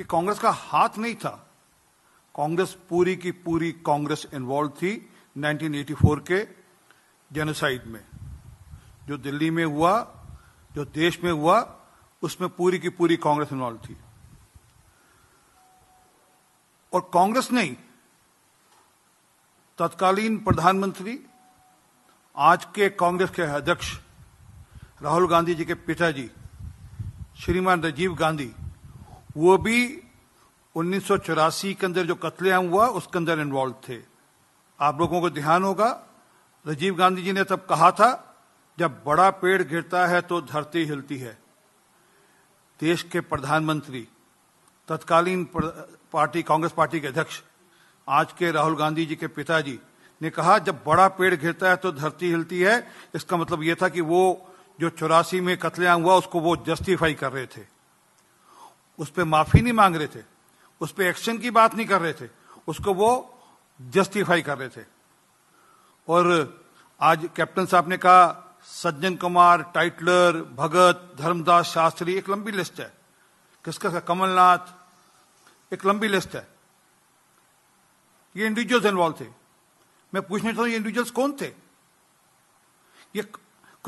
कि कांग्रेस का हाथ नहीं था कांग्रेस पूरी की पूरी कांग्रेस इन्वॉल्व थी 1984 के जेनोसाइड में जो दिल्ली में हुआ जो देश में हुआ उसमें पूरी की पूरी कांग्रेस इन्वॉल्व थी और कांग्रेस नहीं तत्कालीन प्रधानमंत्री आज के कांग्रेस के अध्यक्ष राहुल गांधी जी के पिताजी श्रीमान राजीव गांधी वो भी उन्नीस के अंदर जो कत्लेआम हुआ उसके अंदर इन्वॉल्व थे आप लोगों को ध्यान होगा राजीव गांधी जी ने तब कहा था जब बड़ा पेड़ गिरता है तो धरती हिलती है देश के प्रधानमंत्री तत्कालीन पार्टी कांग्रेस पार्टी के अध्यक्ष आज के राहुल गांधी जी के पिताजी ने कहा जब बड़ा पेड़ गिरता है तो धरती हिलती है इसका मतलब यह था कि वो जो चौरासी में कतलेआम हुआ उसको वो जस्टिफाई कर रहे थे उस पर माफी नहीं मांग रहे थे उस पर एक्शन की बात नहीं कर रहे थे उसको वो जस्टिफाई कर रहे थे और आज कैप्टन साहब ने कहा सज्जन कुमार टाइटलर भगत धर्मदास शास्त्री एक लंबी लिस्ट है किसका कमलनाथ एक लंबी लिस्ट है ये इंडिविजुअल्स इन्वॉल्व थे मैं पूछना चाहता हूं ये इंडिविजुअल्स कौन थे ये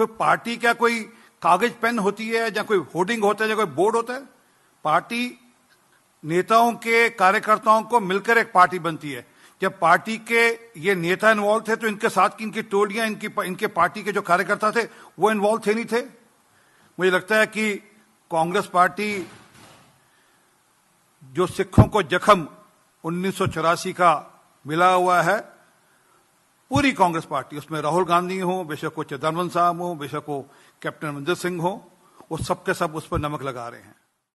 कोई पार्टी क्या कोई कागज पेन होती है या कोई होर्डिंग होता है या कोई बोर्ड होता है पार्टी नेताओं के कार्यकर्ताओं को मिलकर एक पार्टी बनती है जब पार्टी के ये नेता इन्वॉल्व थे तो इनके साथ की इनकी टोलियां इनकी इनके पार्टी के जो कार्यकर्ता थे वो इन्वॉल्व थे नहीं थे मुझे लगता है कि कांग्रेस पार्टी जो सिखों को जख्म उन्नीस का मिला हुआ है पूरी कांग्रेस पार्टी उसमें राहुल गांधी हो बेशक को चिदम्बरम साहब हो बेशक को कैप्टन अमरिंदर सिंह हो वो सबके सब उस पर नमक लगा रहे हैं